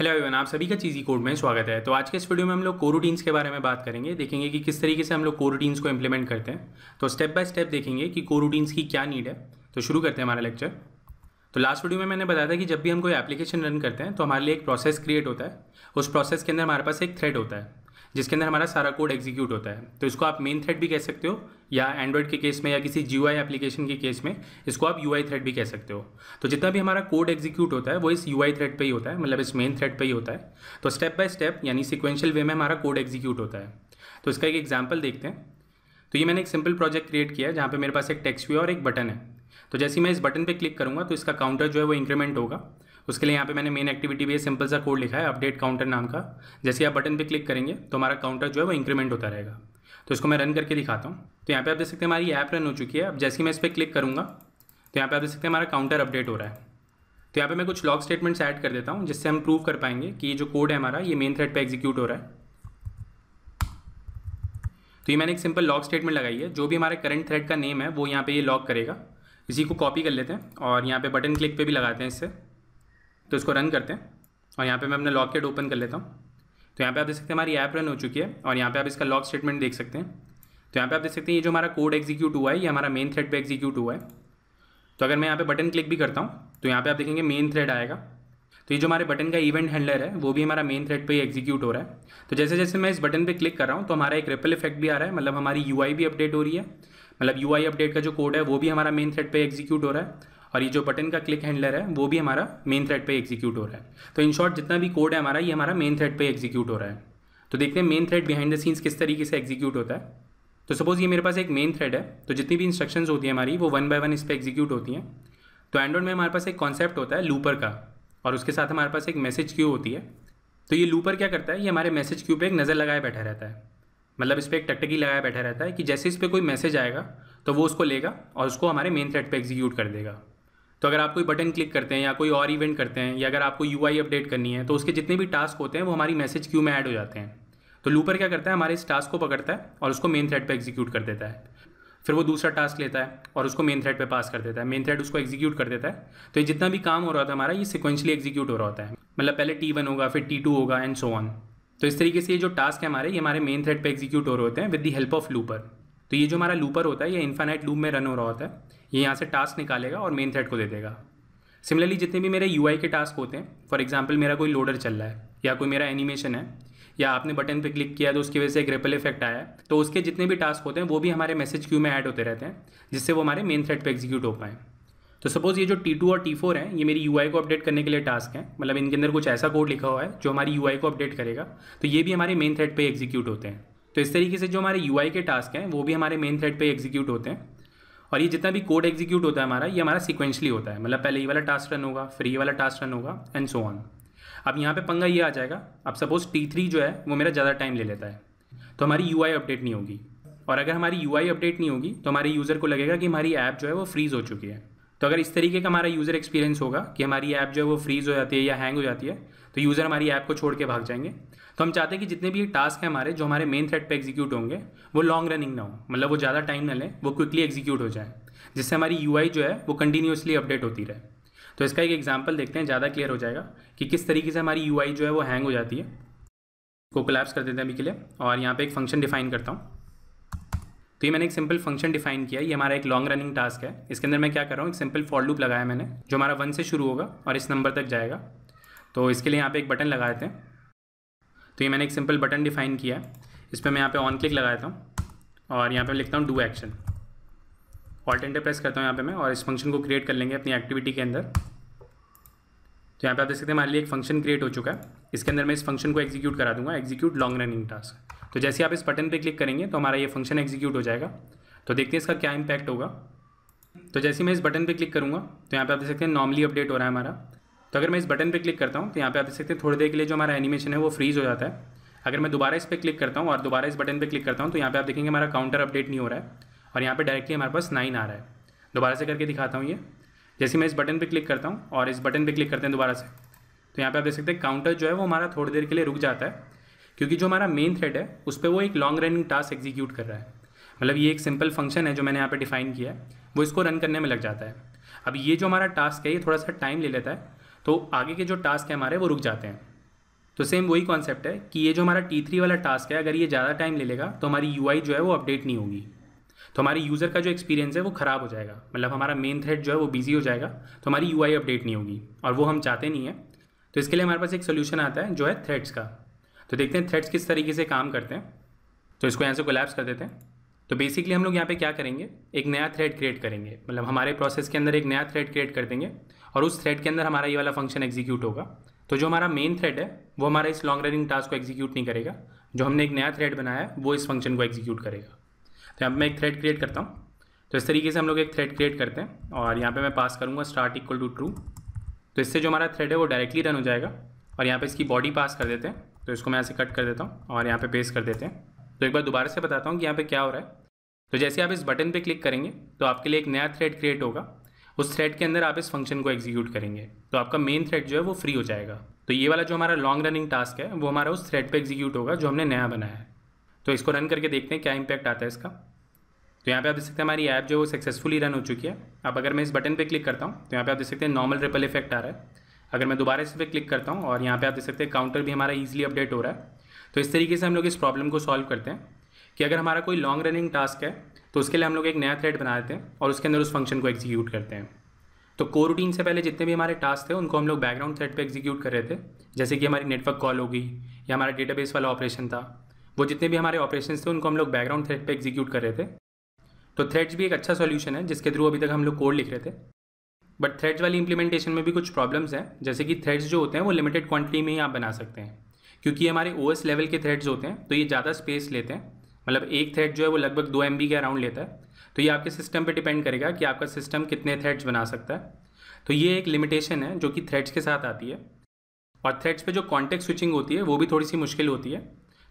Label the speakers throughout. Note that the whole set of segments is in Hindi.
Speaker 1: हेलो एवन आप सभी का चीज़ी कोड में स्वागत है तो आज के इस वीडियो में हम लोग कोरूटीन्स के बारे में बात करेंगे देखेंगे कि किस तरीके से हम लोग कोरूटीन्स को इम्प्लीमेंट करते हैं तो स्टेप बाय स्टेप देखेंगे कि कोरूटीन्स की क्या नीड है तो शुरू करते हैं हमारा लेक्चर तो लास्ट वीडियो में मैंने बताया था कि जब भी हम कोई एप्लीकेशन रन करते हैं तो हमारे लिए एक प्रोसेस क्रिएट होता है उस प्रोसेस के अंदर हमारे पास एक थ्रेड होता है जिसके अंदर हमारा सारा कोड एग्जीक्यूट होता है तो इसको आप मेन थ्रेड भी कह सकते हो या एंड्रॉइड के केस में या किसी जी एप्लीकेशन के केस में इसको आप यू थ्रेड भी कह सकते हो तो जितना भी हमारा कोड एग्जीक्यूट होता है वो इस यू थ्रेड पर ही होता है मतलब इस मेन थ्रेड पर ही होता है तो स्टेप बाय स्टेप यानी सिक्वेंशियल वे में हमारा कोड एग्जीक्यूट होता है तो इसका एक एग्जाम्पल देखते हैं तो ये मैंने एक सिंपल प्रोजेक्ट क्रिएट किया है जहाँ पर मेरे पास एक टेक्स्ट व्यू और एक बटन है तो जैसे मैं इस बटन पे क्लिक करूँगा तो इसका काउंटर जो है वो इंक्रीमेंट होगा उसके लिए यहाँ पे मैंने मेन एक्टिविटी भी सिंपल सा कोड लिखा है अपडेट काउंटर नाम का जैसे आप बटन पे क्लिक करेंगे तो हमारा काउंटर जो है वो इंक्रीमेंट होता रहेगा तो इसको मैं रन करके दिखाता हूँ तो यहाँ पे आप देख सकते हैं हमारी ऐप रन हो चुकी है अब जैसे ही मैं इस पर क्लिक करूँगा तो यहाँ पे आप देख सकते हैं हमारा काउंटर अपडेट हो रहा है तो यहाँ पर मैं कुछ लॉग स्टेटमेंट्स ऐड कर देता हूँ जिससे हम प्रूव कर पाएंगे कि ये जो कोड है हमारा ये मेन थ्रेड पर एग्जीक्यूट हो रहा है तो ये मैंने एक सिंपल लॉग स्टेटमेंट लगाई है जो भी हमारे करंट थ्रेड का नेम है वो यहाँ पर ये लॉक करेगा इसी को कॉपी कर लेते हैं और यहाँ पे बटन क्लिक पे भी लगाते हैं इससे तो इसको रन करते हैं और यहाँ पे मैं अपना लॉकेट ओपन कर लेता हूँ तो यहाँ पे आप देख सकते हैं हमारी ऐप रन हो चुकी है और यहाँ पे आप इसका लॉक स्टेटमेंट देख सकते हैं तो यहाँ पे आप देख सकते हैं ये जो हमारा कोड एग्जीक्यूट हुआ है ये हमारा मेन थ्रेड पे एग्जीक्यूट हुआ है तो अगर मैं यहाँ पे बटन क्लिक भी करता हूँ तो यहाँ पे आप देखेंगे मेन थ्रेड आएगा तो ये जो हमारे बटन का इवेंट हैंडलर है वो भी हमारा मेन थ्रेड पर ही एग्जीक्यूट हो रहा है तो जैसे जैसे मैं इस बटन पर क्लिक कर रहा हूँ तो हमारा एक रिपल इफेक्ट भी आ रहा है मतलब हमारी यू भी अपडेट हो रही है मतलब यू अपडेट का जो कोड है वो भी हमारा मेन थ्रेड पर एग्जीक्यूट हो रहा है और ये जो बटन का क्लिक हैंडलर है वो भी हमारा मेन थ्रेड पे एग्जीक्यूट हो रहा है तो इन शॉर्ट जितना भी कोड है हमारा ये हमारा मेन थ्रेड पे एग्जीक्यूट हो रहा है तो देखते हैं main thread behind the scenes किस तरीके से एग्जीक्यूट होता है तो सपोज़ ये मेरे पास एक मेन थ्रेड है तो जितनी भी इंस्ट्रक्शन होती है हमारी वो वन बाय वन इस पर एग्जीक्यूट होती हैं तो एंड्रॉइड में हमारे पास एक कॉन्सेप्ट होता है लूपर का और उसके साथ हमारे पास एक मैसेज क्यू होती है तो ये लूपर क्या करता है ये हमारे मैसेज क्यू पर एक नज़र लगाए बैठा रहता है मतलब इस पर एक टकटकी लगाया बैठा रहता है कि जैसे इस पर कोई मैसेज आएगा तो वो उसको लेगा और उसको हमारे मेन थ्रेड पर एग्जीक्यूट कर देगा तो अगर आप कोई बटन क्लिक करते हैं या कोई और इवेंट करते हैं या अगर आपको यू अपडेट करनी है तो उसके जितने भी टास्क होते हैं वो हमारी मैसेज क्यू में ऐड हो जाते हैं तो लूपर क्या करता है हमारे इस टास्क को पकड़ता है और उसको मेन थ्रेड पर एग्जीक्यूट कर देता है फिर वो दूसरा टास्क लेता है और उसको मेन थ्रेड पे पास कर देता है मेन थ्रेड उसको एग्जीक्यूट कर देता है तो ये जितना भी काम हो रहा था हमारा ये सिक्वेंशली एग्जीक्यूट हो रहा होता है मतलब पहले टी वन होगा फिर टी टू होगा एंड सो ऑन तो इस तरीके से ये जो टास्क है हमारे ये हमारे मेन थ्रेड पे एग्जीक्यूट हो रहे होते हैं with the help of looper तो ये जो हमारा लूपर होता है ये इन्फानाइट लूप में रन हो रहा होता है ये यहाँ से टास्क निकालेगा और मेन थ्रेड को दे देगा सिमिलरली जितने भी मेरे यू के टास्क होते हैं फॉर एग्जाम्पल मेरा कोई लोडर चल रहा है या कोई मेरा एनिमेशन है या आपने बटन पे क्लिक किया तो उसकी वजह से एक रिपल इफेक्ट आया तो उसके जितने भी टास्क होते हैं वो भी हमारे मैसेज क्यू में ऐड होते रहते हैं जिससे वो हमारे मेन थ्रेड पे एग्जीक्यूट हो पाएँ तो सपोज़ ये जो टी टू और टी फोर हैं ये मेरी यू को अपडेट करने के लिए टास्क हैं मतलब इनके अंदर कुछ ऐसा कोड लिखा हुआ है जो हमारी यू को अपडेट करेगा तो ये भी हमारे मेन थ्रेड पर एग्जीक्यूट होते हैं तो इस तरीके से जो हमारे यू के टास्क हैं वो भी हमारे मेन थ्रेड पर एग्जीक्यूट होते हैं और ये जितना भी कोड एग्जीक्यूट होता है हमारा ये हमारा सिक्वेंशली होता है मतलब पहले ये वाला टास्क रन होगा फिर ये वाला टास्क रन होगा एंड सो ऑन अब यहाँ पे पंगा ये आ जाएगा अब सपोज T3 जो है वो मेरा ज़्यादा टाइम ले लेता है तो हमारी यू अपडेट नहीं होगी और अगर हमारी यू अपडेट नहीं होगी तो हमारे यूज़र को लगेगा कि हमारी ऐप जो है वो फ्रीज़ हो चुकी है तो अगर इस तरीके का हमारा यूज़र एक्सपीरियंस होगा कि हमारी ऐप जो है वो फ्रीज़ हो जाती है या हैंग हो जाती है तो यूज़र हमारी ऐप को छोड़ के भाग जाएंगे तो हम चाहते हैं कि जितने भी टास्क हैं हमारे जो हमारे मेन थ्रेड पे एग्जीक्यूट होंगे वो लॉन्ग रनिंग ना हो मतलब वो ज़्यादा टाइम ना लें वो क्विकली एग्जीक्यूट हो जाए जिससे हमारी यू जो है वो कंटिन्यूसली अपडेट होती रहे तो इसका एक एग्जाम्पल देखते हैं ज़्यादा क्लियर हो जाएगा कि किस तरीके से हमारी यू जो है वो हैंग हो जाती है को कोलैप्स कर देते हैं अभी के लिए और यहाँ पर एक फंक्शन डिफाइन करता हूँ तो ये मैंने एक सिंपल फंक्शन डिफाइन किया ये हमारा एक लॉन्ग रनिंग टास्क है इसके अंदर मैं क्या कर रहा हूँ एक सिंपल फॉर लूप लगाया मैंने जो हमारा वन से शुरू होगा और इस नंबर तक जाएगा तो इसके लिए यहाँ पे एक बटन लगा देते हैं तो ये मैंने एक सिंपल बटन डिफाइन किया है इस पर मैं यहाँ पे ऑन क्लिक लगा देता हूँ और यहाँ पे लिखता हूँ do action alt enter press करता हूँ यहाँ पे मैं और इस फंक्शन को क्रिएट कर लेंगे अपनी एक्टिविटी के अंदर तो यहाँ पे आप देख सकते हैं हमारे लिए एक फंक्शन क्रिएट हो चुका है इसके अंदर मैं इस फंक्शन को एग्जीक्यूट करा दूंगा एग्जीक्यूट लॉन्ग रनिंग टास्क तो जैसे आप इस बटन पर क्लिक करेंगे तो हमारा ये फंक्शन एग्जीक्यूट हो जाएगा तो देखते हैं इसका क्या इम्पैक्ट होगा तो जैसे मैं इस बटन पर क्लिक करूँगा तो यहाँ पर आप देख सकते हैं नॉर्मली अपडेट हो रहा है हमारा तो अगर मैं इस बटन पे क्लिक करता हूँ तो यहाँ पर आप देख सकते हैं थोड़ी देर के लिए जो हमारा एनिमेशन है वो फ्रीज़ हो जाता है अगर मैं दोबारा इस पर क्लिक करता हूँ और दोबारा इस बटन पर क्लिक करता हूँ तो यहाँ पर आप देखेंगे हमारा काउंटर अपडेट नहीं हो रहा है और यहाँ पर डायरेक्टली हमारे पास नाइन आ रहा है दोबारा से करके दिखाता हूँ ये जैसे मैं इस बटन पर क्लिक करता हूँ और इस बटन पर क्लिक करते हैं दोबारा से तो यहाँ पर आप देख सकते हैं काउंटर जो है वो हमारा थोड़ी देर के लिए रुक जाता है क्योंकि जो हमारा मेन थ्रेड है उस पर वो एक लॉन्ग रनिंग टास्क एग्जीक्यूट कर रहा है मतलब ये एक सिंपल फंक्शन है जो मैंने यहाँ पे डिफाइन किया है वो इसको रन करने में लग जाता है अब ये जो हमारा टास्क है ये थोड़ा सा टाइम ले लेता है तो आगे के जो टास्क है हमारे वो रुक जाते हैं तो सेम वही कॉन्सेप्ट है कि ये जो हमारा टी थ्री वाला टास्क है अगर ये ज़्यादा टाइम ले लेगा तो हमारी यू जो है वो अपडेट नहीं होगी तो हमारे यूज़र का जो एक्सपीरियंस है वो ख़राब हो जाएगा मतलब हमारा मेन थ्रेड जो है वो बिजी हो जाएगा तो हमारी यू अपडेट नहीं होगी और वो हम चाहते नहीं है तो इसके लिए हमारे पास एक सोल्यूशन आता है जो है थ्रेड्स का तो देखते हैं थ्रेड्स किस तरीके से काम करते हैं तो इसको यहाँ से कोलैप्स कर देते हैं तो बेसिकली हम लोग यहाँ पे क्या करेंगे एक नया थ्रेड क्रिएट करेंगे मतलब हमारे प्रोसेस के अंदर एक नया थ्रेड क्रिएट कर देंगे और उस थ्रेड के अंदर हमारा ये वाला फंक्शन एग्जीक्यूट होगा तो जो हमारा मेन थ्रेड है वो हमारा इस लॉन्ग रनिंग टास्क को एग्जीक्यूट नहीं करेगा जो हमने एक नया थ्रेड बनाया है वो इस फंक्शन को एग्जीक्यूट करेगा तो यहाँ पर मैं एक थ्रेड क्रिएट करता हूँ तो इस तरीके से हम लोग एक थ्रेड क्रिएट करते हैं और यहाँ पर मैं पास करूँगा स्टार्ट इक्वल टू ट्रू तो इससे जो हमारा थ्रेड है वो डायरेक्टली रन हो जाएगा और यहाँ पर इसकी बॉडी पास कर देते हैं तो इसको मैं ऐसे कट कर देता हूँ और यहाँ पे पेस्ट कर देते हैं तो एक बार दोबारा से बताता हूँ कि यहाँ पे क्या हो रहा है तो जैसे आप इस बटन पे क्लिक करेंगे तो आपके लिए एक नया थ्रेड क्रिएट होगा उस थ्रेड के अंदर आप इस फंक्शन को एग्जीक्यूट करेंगे तो आपका मेन थ्रेड जो है वो फ्री हो जाएगा तो ये वाला जो हमारा लॉन्ग रनिंग टास्क है वो हमारा उस थ्रेड पर एग्जीक्यूट होगा जो हमने नया बनाया है तो इसको रन करके देखते हैं क्या इम्पैक्ट आता है इसका तो यहाँ पे आप देख सकते हैं हमारी ऐप जो है वो सक्सेसफुली रन हो चुकी है अब अगर मैं इस बटन पे क्लिक करता हूँ तो यहाँ पे आप देख सकते हैं नॉर्मल रिपल इफेक्ट आ रहा है अगर मैं दोबारा इस पर क्लिक करता हूँ और यहाँ पे आप देख सकते हैं काउंटर भी हमारा ईजिली अपडेट हो रहा है तो इस तरीके से हम लोग इस प्रॉब्लम को सॉल्व करते हैं कि अगर हमारा कोई लॉन्ग रनिंग टास्क है तो उसके लिए हम लोग एक नया थ्रेड बना देते हैं और उसके अंदर उस फंक्शन को एग्जीक्यूट करते हैं तो कोर रूटीन से पहले जितने भी हमारे टास्क थे उनको हम लोग बैकग्राउंड थ्रेड पे एग्जीक्यूट कर रहे थे जैसे कि हमारी नेटवर्क कॉल हो गई या हमारा डेटाबेस वाला ऑपरेशन था वो जितने भी हमारे ऑपरेशन थे उनको हम लोग बैकग्राउंड थ्रेड पर एग्जीक्यूट कर रहे थे तो थ्रेड्स भी एक अच्छा सोल्यूशन है जिसके थ्रू अभी तक हम लोग कोड लिख रहे थे बट थ्रेड्स वाली इंप्लीमेंटेशन में भी कुछ प्रॉब्लम्स हैं जैसे कि थ्रेड्स जो होते हैं वो लिमिटेड क्वांटिटी में ही आप बना सकते हैं क्योंकि हमारे ओ लेवल के थ्रेड्स होते हैं तो ये ज़्यादा स्पेस लेते हैं मतलब एक थ्रेड जो है वो लगभग दो एम के अराउंड लेता है तो ये आपके सिस्टम पर डिपेंड करेगा कि आपका सिस्टम कितने थ्रेड्स बना सकता है तो ये एक लिमिटेशन है जो कि थ्रेड्स के साथ आती है और थ्रेड्स पे जो कॉन्टेक्ट स्विचिंग होती है वो भी थोड़ी सी मुश्किल होती है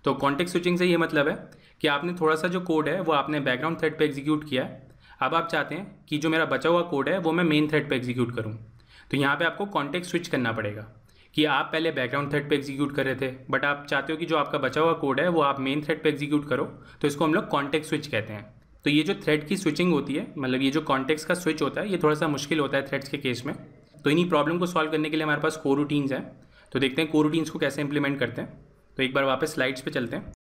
Speaker 1: तो कॉन्टेक्ट स्विचिंग से ये मतलब है कि आपने थोड़ा सा जो कोड है वो आपने बैकग्राउंड थ्रेड पे एग्जीक्यूट किया है अब आप चाहते हैं कि जो मेरा बचा हुआ कोड है वो मैं मेन थ्रेड पे एग्जीक्यूट करूँ तो यहाँ पे आपको कॉन्टेक्ट स्विच करना पड़ेगा कि आप पहले बैकग्राउंड थ्रेड पे एग्जीक्यूट कर रहे थे बट आप चाहते हो कि जो आपका बचा हुआ कोड है वो आप मेन थ्रेड पे एग्जीक्यूट करो तो इसको हम लोग कॉन्टेक्ट स्विच कहते हैं तो ये जो थ्रेड की स्विचिंग होती है मतलब ये जो कॉन्टेक्स का स्विच होता है ये थोड़ा सा मुश्किल होता है थ्रेड्स के केस में तो इन्हीं प्रॉब्लम को सॉल्व करने के लिए हमारे पास को रूटीन्स हैं तो देखते हैं कोर रूटीन्स को कैसे इंप्लीमेंट करते हैं तो एक बार वापस स्लाइड्स पे चलते हैं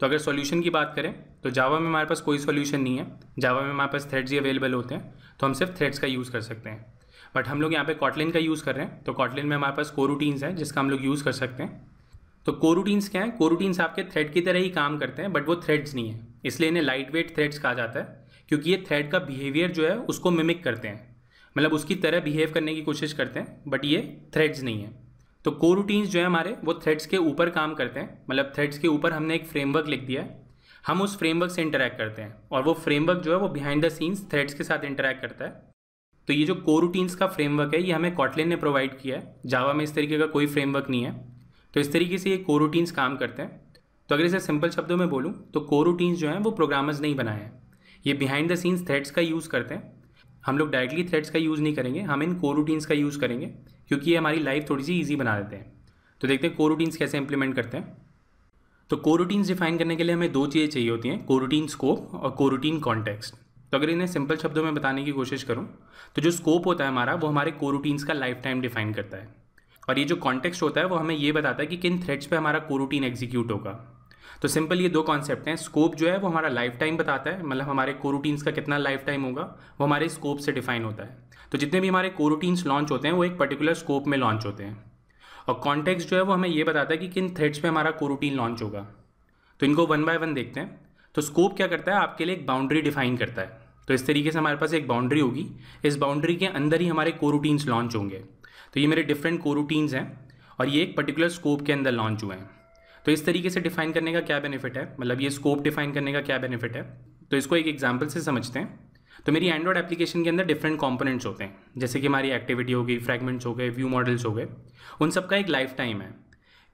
Speaker 1: तो अगर सॉल्यूशन की बात करें तो जावा में हमारे पास कोई सॉल्यूशन नहीं है जावा में हमारे पास थ्रेड्स ही अवेलेबल होते हैं तो हम सिर्फ थ्रेड्स का यूज़ कर सकते हैं बट हम लोग यहाँ पे कॉटलिन का यूज़ कर रहे हैं तो कॉटलिन में हमारे पास कोरूटीन्स हैं जिसका हम लोग यूज़ कर सकते हैं तो कोरूटीन्स क्या है कोरूटीन्स आपके थ्रेड की तरह ही काम करते हैं बट वो थ्रेड्स नहीं है इसलिए इन्हें लाइट वेट थ्रेड्स कहा जाता है क्योंकि ये थ्रेड का बिहेवियर जो है उसको मिमिक करते हैं मतलब उसकी तरह बिहेव करने की कोशिश करते हैं बट ये थ्रेड्स नहीं है तो को रूटीन्स जो है हमारे वो थ्रेड्स के ऊपर काम करते हैं मतलब थ्रेड्स के ऊपर हमने एक फ्रेमवर्क लिख दिया है हम उस फ्रेमवर्क से इंटरेक्ट करते हैं और वो फ्रेमवर्क जो है वो बिहाइंड द सीन्स थ्रेड्स के साथ इंटरेक्ट करता है तो ये जो को रूटीन्स का फ्रेमवर्क है ये हमें कॉटलिन ने प्रोवाइड किया है जावा में इस तरीके का कोई फ्रेमवर्क नहीं है तो इस तरीके से ये को रूटीन्स काम करते हैं तो अगर इसे सिंपल शब्दों में बोलूँ तो को रूटीन्स जो हैं वो प्रोग्रामर्स नहीं बनाए हैं ये बिहाइंड द सीन्स थ्रेड्स का यूज़ करते हैं हम लोग डायरेक्टली थ्रेड्स का यूज़ नहीं करेंगे हम इन को रूटीन्स का यूज़ करेंगे क्योंकि ये हमारी लाइफ थोड़ी सी ईजी बना देते हैं तो देखते हैं को रूटीन्स कैसे इंप्लीमेंट करते हैं तो को रूटीन्स डिफाइन करने के लिए हमें दो चीज़ें चाहिए होती हैं को रूटीन स्कोप और को रूटीन कॉन्टेक्स्ट तो अगर इन्हें सिंपल शब्दों में बताने की कोशिश करूँ तो जो स्कोप होता है हमारा वो हमारे को रूटीन्स का लाइफ टाइम डिफाइन करता है और ये जो कॉन्टेक्स्ट होता है वो हमें ये बताता है कि किन थ्रेड्स पे हमारा को रूटीन एग्जीक्यूट होगा तो सिंपल ये दो कॉन्सेप्ट हैं स्कोप जो है वो हमारा लाइफ टाइम बताता है मतलब हमारे को रूटीन्स का कितना लाइफ टाइम होगा वो हमारे स्कोप से डिफाइन होता है तो जितने भी हमारे को रूटीन्स लॉन्च होते हैं वो एक पर्टिकुलर स्कोप में लॉन्च होते हैं और कॉन्टेक्स जो है वो हमें ये बताता है कि किन थ्रेड्स पर हमारा को रूटीन लॉन्च होगा तो इनको वन बाय वन देखते हैं तो स्कोप क्या करता है आपके लिए एक बाउंड्री डिफाइन करता है तो इस तरीके से हमारे पास एक बाउंड्री होगी इस बाउंड्री के अंदर ही हमारे को रूटीन्स लॉन्च होंगे तो ये मेरे डिफरेंट को रूटीन्स हैं और ये एक पर्टिकुलर स्कोप के अंदर लॉन्च हुए हैं तो इस तरीके से डिफाइन करने का क्या बेनिफिट है मतलब ये स्कोप डिफाइन करने का क्या बेनिफिट है तो इसको एक एग्जाम्पल से समझते हैं तो मेरी एंड्रॉयड एप्लीकेशन के अंदर डिफरेंट कॉम्पोनेंट्स होते हैं जैसे कि हमारी एक्टिविटी हो गई फ्रेगमेंट्स हो गए व्यू मॉडल्स हो गए उन सब का एक लाइफ टाइम है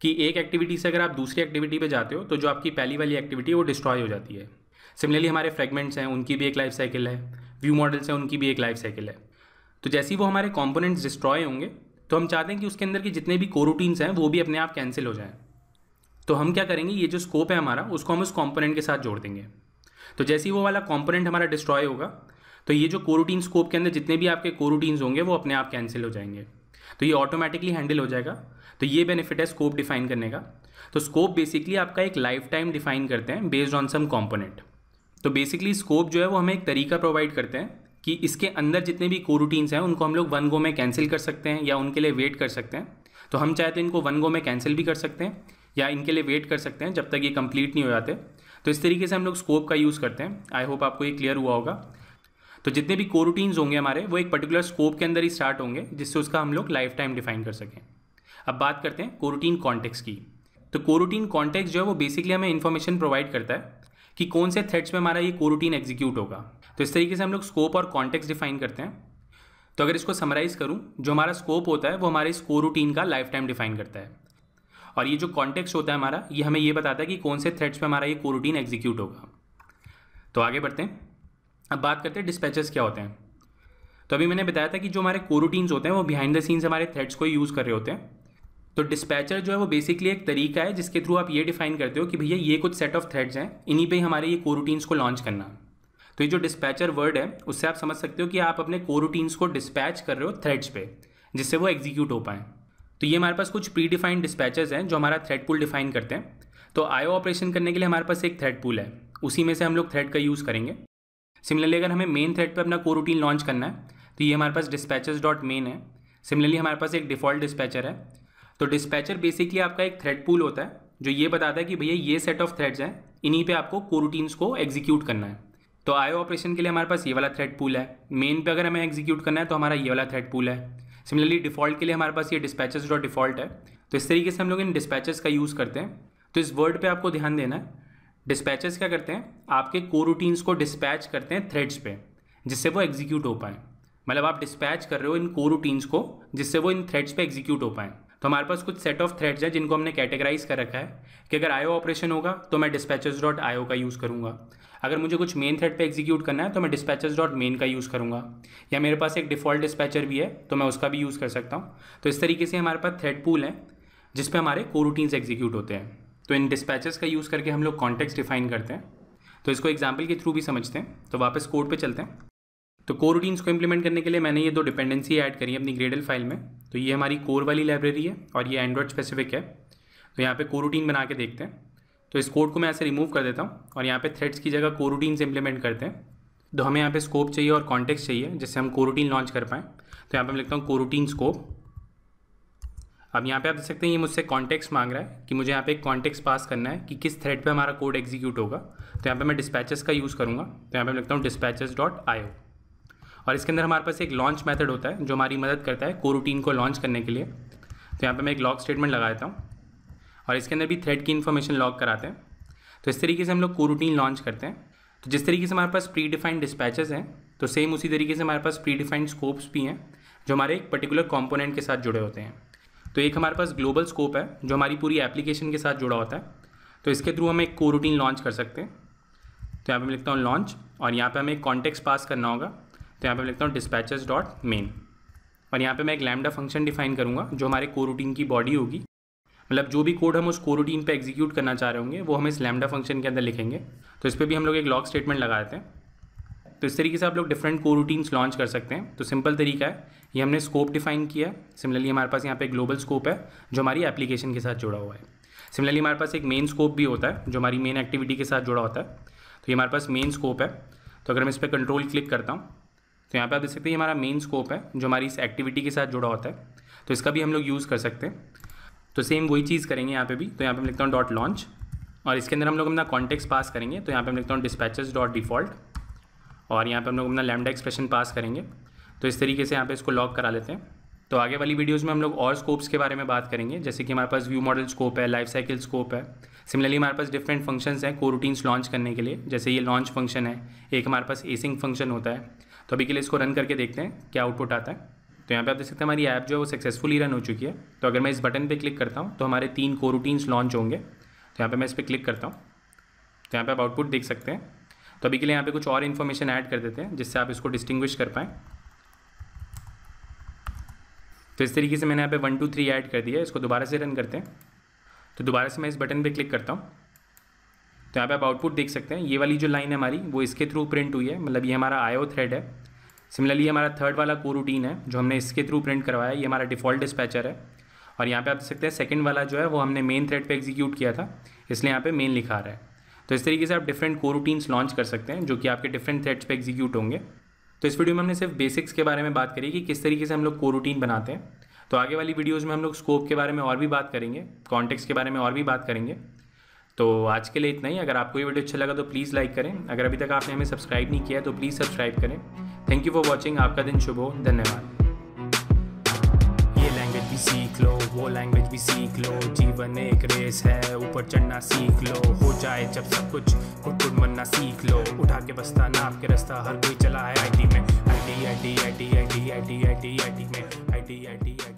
Speaker 1: कि एक एक्टिविटी से अगर आप दूसरी एक्टिविटी पे जाते हो तो जो आपकी पहली वाली एक्टिविटी है वो डिस्ट्रॉय हो जाती है सिमिलरली हमारे फ्रेगमेंट्स हैं उनकी भी एक लाइफ साइकिल है व्यू मॉडल्स हैं उनकी भी एक लाइफ साइकिल है तो जैसे ही वो हमारे कॉम्पोनेंट्स डिस्ट्रॉय होंगे तो हम चाहते हैं कि उसके अंदर के जितने भी कोरूटीन्स हैं वो भी अपने आप कैंसिल हो जाएँ तो हम क्या करेंगे ये जो स्कोप है हमारा उसको हम उस कॉम्पोनेंट के साथ जोड़ देंगे तो जैसे ही वो वाला कॉम्पोनेंट हमारा डिस्ट्रॉय होगा तो ये जो कोरूटीन स्कोप के अंदर जितने भी आपके कोरूटीन्स होंगे वो अपने आप कैंसिल हो जाएंगे तो ये ऑटोमेटिकली हैंडल हो जाएगा तो ये बेनिफिट है स्कोप डिफाइन करने का तो स्कोप बेसिकली आपका एक लाइफ टाइम डिफाइन करते हैं बेस्ड ऑन सम कॉम्पोनेंट तो बेसिकली स्कोप जो है वो हमें एक तरीका प्रोवाइड करते हैं कि इसके अंदर जितने भी कोरूटीन्स हैं उनको हम लोग वन गो में कैंसिल कर सकते हैं या उनके लिए वेट कर सकते हैं तो हम चाहे तो इनको वन गो में कैंसिल भी कर सकते हैं या इनके लिए वेट कर सकते हैं जब तक ये कंप्लीट नहीं हो जाते तो इस तरीके से हम लोग स्कोप का यूज़ करते हैं आई होप आपको ये क्लियर हुआ होगा तो जितने भी कोरूटीन्स होंगे हमारे वो एक पर्टिकुलर स्कोप के अंदर ही स्टार्ट होंगे जिससे उसका हम लोग लाइफ टाइम डिफाइन कर सकें अब बात करते हैं कोरूटीन कॉन्टेक्स की तो कोरूटीन कॉन्टेक्स जो है वो बेसिकली हमें इन्फॉर्मेशन प्रोवाइड करता है कि कौन से थ्रेड्स में हमारा ये कोरूटीन एग्जीक्यूट होगा तो इस तरीके से हम लोग स्कोप और कॉन्टेक्स डिफाइन करते हैं तो अगर इसको समराइज़ करूँ जो हमारा स्कोप होता है वो हमारे इस कोरूटीन का लाइफ टाइम डिफाइन करता है और ये जो कॉन्टेक्स्ट होता है हमारा ये हमें ये बताता है कि कौन से थ्रेड्स पर हमारा ये कोरूटीन एग्जीक्यूट होगा तो आगे बढ़ते हैं अब बात करते हैं डिस्पैचेस क्या होते हैं तो अभी मैंने बताया था कि जो हमारे कोरूटीन्स होते हैं वो बिहाइंड द सीन्स हमारे थ्रेड्स को यूज़ कर रहे होते हैं तो डिस्पैचर जो है वो बेसिकली एक तरीका है जिसके थ्रू आप ये डिफाइन करते हो कि भैया ये कुछ सेट ऑफ थ्रेड्स हैं इन्हीं पर हमारे ये कोरूटीन्स को लॉन्च करना तो ये जो डिस्पैचर वर्ड है उससे आप समझ सकते हो कि आप अपने कोरूटीन्स को डिस्पैच कर रहे हो थ्रेड्स पे जिससे वो एग्जीक्यूट हो पाएँ तो ये हमारे पास कुछ प्री डिफाइंड डिस्पैचर्स हैं जो हमारा थ्रेड पूल डिफाइन करते हैं तो आयो ऑपरेशन करने के लिए हमारे पास एक थ्रेड पूल है उसी में से हम लोग थ्रेड का यूज़ करेंगे सिमिलरली अगर हमें मेन थ्रेड पर अपना को रूटीन लॉन्च करना है तो ये हमारे पास डिस्पैचेज डॉट मेन है सिमिलरली हमारे पास एक डिफ़ॉल्ट डिस्पैचर है तो डिस्पैचर बेसिकली आपका एक थ्रेड पूल होता है जो ये बताता है कि भैया ये सेट ऑफ थ्रेड्स हैं इन्हीं पे आपको को रूटीन्स को एग्जीक्यूट करना है तो आयो ऑपरेशन के लिए हमारे पास ये वाला थ्रेड पूल है मेन पे अगर हमें एग्जीक्यूट करना है तो हमारा ये वाला थ्रेड पूल है सिमिलरली डिफ़ॉल्ट के लिए हमारे पास ये डिस्पैचेस डॉट डिफ़ॉल्ट है तो इस तरीके से हम लोग इन डिस्पैचेस का यूज़ करते हैं तो इस वर्ड पे आपको ध्यान देना है डिस्पैचेस क्या करते हैं आपके को रूटीन्स को डिस्पैच करते हैं थ्रेड्स पे जिससे वो एग्जीक्यूट हो पाएँ मतलब आप डिस्पैच कर रहे हो इन को रूटीन्स को जिससे वो इन थ्रेड्स पे एग्जीक्यूट हो पाएँ तो हमारे पास कुछ सेट ऑफ थ्रेड्स हैं जिनको हमने कैटेगराइज कर रखा है कि अगर आयो ऑपरेशन होगा तो मैं डिस्पैचेस डॉट आयो का यूज़ करूँगा अगर मुझे कुछ मेन थ्रेड पे एग्जीक्यूट करना है तो मैं डिस्पैचेस डॉट मेन का यूज़ करूँगा या मेरे पास एक डिफ़ॉल्ट डिस्पैचर भी है तो मैं उसका भी यूज़ कर सकता हूँ तो इस तरीके से हमारे पास थ्रेड पूल है जिस पर हमारे को रूटीन्स एग्जीक्यूट होते हैं तो इन डिस्पैचेस का यूज़ करके हम लोग कॉन्टेक्स्ट डिफाइन करते हैं तो इसको एग्जाम्पल के थ्रू भी समझते हैं तो वापस कोड पर चलते हैं तो को रूटीन्स को इम्प्लीमेंट करने के लिए मैंने ये दो डिपेंडेंसी ऐड करी अपनी ग्रेडल फाइल में तो ये हमारी कोर वाली लाइब्रेरी है और ये एंड्रॉयड स्पेसिफिक है तो यहाँ पे कोरूटीन बना के देखते हैं तो इस कोड को मैं ऐसे रिमूव कर देता हूँ और यहाँ पे थ्रेड्स की जगह कोरूटीन्स इंप्लीमेंट करते हैं तो हमें यहाँ पे स्कोप चाहिए और कॉन्टेक्स्ट चाहिए जिससे हम कोरूटीन लॉन्च कर पाएँ तो यहाँ पर मैं लिखता हूँ कोरूटीन स्कोप अब यहाँ पर आप देख सकते हैं ये मुझसे कॉन्टेक्स्ट मांग रहा है कि मुझे यहाँ पे एक कॉन्टेक्स्ट पास करना है कि किस थ्रेड पर हमारा कोड एग्जीक्यूट होगा तो यहाँ पर मैं डिस्पैचेस का यूज़ करूँगा तो यहाँ पर मैं लिखता हूँ डिस्पैचेस डॉट आई और इसके अंदर हमारे पास एक लॉन्च मैथड होता है जो हमारी मदद करता है कोरूटीन को लॉन्च करने के लिए तो यहाँ पर मैं एक लॉक स्टेटमेंट लगा देता हूँ और इसके अंदर भी थ्रेड की इन्फॉर्मेशन लॉक कराते हैं तो इस तरीके से हम लोग कोरूटीन लॉन्च करते हैं तो जिस तरीके से हमारे पास प्री डिफाइंड डिस्पैचेस हैं तो सेम उसी तरीके से हमारे पास प्री डिफाइंड स्कोप्स भी हैं जो हमारे एक पर्टिकुलर कॉम्पोनेंट के साथ जुड़े होते हैं तो एक हमारे पास ग्लोबल स्कोप है जो हमारी पूरी एप्लीकेशन के साथ जुड़ा होता है तो इसके थ्रू हम एक रूटीन लॉन्च कर सकते हैं तो यहाँ पर मैं लिखता हूँ लॉन्च और यहाँ पर हमें कॉन्टेक्स पास करना होगा तो यहाँ पे मैं लिखता हूँ डिस्पैचेस डॉट मेन और यहाँ पे मैं एक लैमडा फंक्शन डिफाइन करूँगा जो हमारे कोरूटीन की बॉडी होगी मतलब जो भी कोड हम उस कोरूटीन पे एग्जीक्यूट करना चाह रहे होंगे वो हम इस लैमडा फंक्शन के अंदर लिखेंगे तो इस पर भी हम लोग एक लॉग स्टेटमेंट लगा देते हैं तो इस तरीके से आप लोग डिफरेंट कोरूटीन्स लॉन्च कर सकते हैं तो सिंपल तरीका है ये हमने स्कोप डिफाइन किया है सिमिलरली हमारे पास यहाँ पे ग्लोबल स्कोप है जो हमारी एप्लीकेशन के साथ जुड़ा हुआ है सिमिलरली हमारे पास एक मेन स्कोप भी होता है जो हमारी मेन एक्टिविटी के साथ जुड़ा होता है तो ये हमारे पास मेन स्कोप है तो अगर मैं इस पर कंट्रोल क्लिक करता हूँ तो यहाँ पे आप देख सकते हैं ये हमारा मेन स्कोप है जो हमारी इस एक्टिविटी के साथ जुड़ा होता है तो इसका भी हम लोग यूज़ कर सकते हैं तो सेम वही चीज़ करेंगे यहाँ पे भी तो यहाँ पे हम लिखता हूँ डॉट लॉन्च और इसके अंदर हम लोग अपना कॉन्टेक्स पास करेंगे तो यहाँ पे हम लिखता हूँ डिस्पैचेस डॉट डिफ़ॉल्ट और यहाँ पे हम लोग अपना लैमडा एक्सप्रेशन पास करेंगे तो इस तरीके से यहाँ पे इसको लॉक करा लेते हैं तो आगे वाली वीडियोज़ में हम लोग और स्कोप्स के बारे में बात करेंगे जैसे कि हमारे पास व्यू मॉडल स्कोप है लाइफ साइकिल स्कोप है सिमिलरली हमारे पास डिफरेंट फंक्शंस हैं को रूटीन्स लॉन्च करने के लिए जैसे ये लॉन्च फंक्शन है एक हमारे पास एसिंग फंक्शन होता है तो अभी के लिए इसको रन करके देखते हैं क्या आउटपुट आता है तो यहाँ पे आप देख सकते हैं हमारी ऐप जो है वो सक्सेसफुली रन हो चुकी है तो अगर मैं इस बटन पे क्लिक करता हूँ तो हमारे तीन को रूटीन्स लॉन्च होंगे तो यहाँ पे मैं इस पर क्लिक करता हूँ तो यहाँ पे आप आउटपुट देख सकते हैं तो अभी के लिए यहाँ पे कुछ और इन्फॉर्मेशन ऐड कर देते हैं जिससे आप इसको डिस्टिंग्विश कर पाएँ तो इस तरीके से मैंने यहाँ पे वन टू थ्री ऐड कर दिया इसको दोबारा से रन करते हैं तो दोबारा से मैं इस बटन पर क्लिक करता हूँ तो यहाँ पे आप आउटपुट देख सकते हैं ये वाली जो लाइन है हमारी वो इसके थ्रू प्रिंट हुई है मतलब ये हमारा आयो थ्रेड है सिमिलरली हमारा थर्ड वाला को रूटीन है जो हमने इसके थ्रू प्रिंट करवाया ये हमारा डिफ़ॉल्ट डिस्पैचर है और यहाँ पे आप देख सकते हैं सेकंड वाला जो है वो हमने मेन थ्रेड पे एग्जीक्यूट किया था इसलिए यहाँ पे मेन लिखा रहा है तो इस तरीके से आप डिफरेंट को रूटीन्स लॉन्च कर सकते हैं जो कि आपके डिफरेंट थ्रेड्स पे एग्जीक्यूट होंगे तो इस वीडियो में हमने सिर्फ बेसिक्स के बारे में बात करी कि किस तरीके से हम लोग को रूटीन बनाते हैं तो आगे वाली वीडियोज़ में हम लोग स्कोप के बारे में और भी बात करेंगे कॉन्टेक्ट के बारे में और भी बात करेंगे तो आज के लिए इतना ही अगर आपको ये वीडियो अच्छा लगा तो प्लीज़ लाइक करें अगर अभी तक आपने हमें सब्सक्राइब नहीं किया तो प्लीज़ सब्सक्राइब करें थैंक यू फॉर वॉचिंग आपका दिन शुभ हो धन्यवाद ये लैंग्वेज भी सीख लो वो लैंग्वेज भी सीख लो जीवन एक रेस है ऊपर चढ़ना सीख लो हो जाए जब सब कुछ खुद खुद मनना सीख लो उठा के बस्ता नाप के रास्ता हर कोई चला है आई में I T I T I T I I I में आई टी आई आई